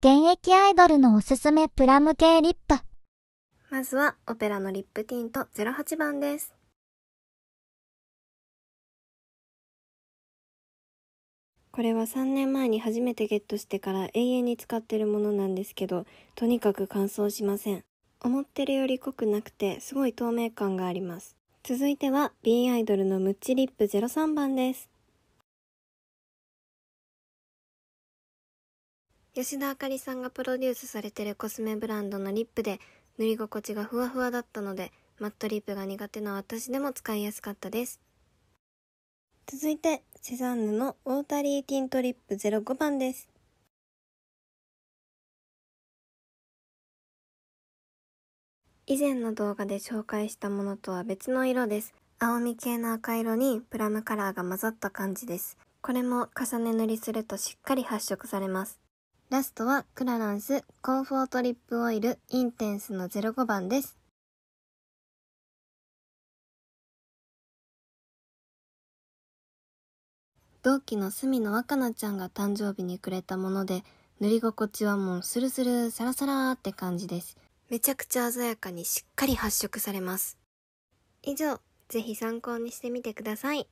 現役アイドルのおすすめプラム系リップ。まずはオペラのリップティント08番です。これは3年前に初めてゲットしてから永遠に使ってるものなんですけど、とにかく乾燥しません。思ってるより濃くなくて、すごい透明感があります。続いては B アイドルのムッチリップ03番です。吉田あかりさんがプロデュースされてるコスメブランドのリップで塗り心地がふわふわだったのでマットリップが苦手な私でも使いやすかったです続いてセザンヌのウォータリーティントリップ05番です以前の動画で紹介したものとは別の色です青み系の赤色にプラムカラーが混ざった感じですこれも重ね塗りするとしっかり発色されますラストはクラランスコンフォートリップオイルインテンスの05番です。同期の隅野若菜ちゃんが誕生日にくれたもので塗り心地はもうスルスルサラサラって感じですめちゃくちゃ鮮やかにしっかり発色されます以上ぜひ参考にしてみてください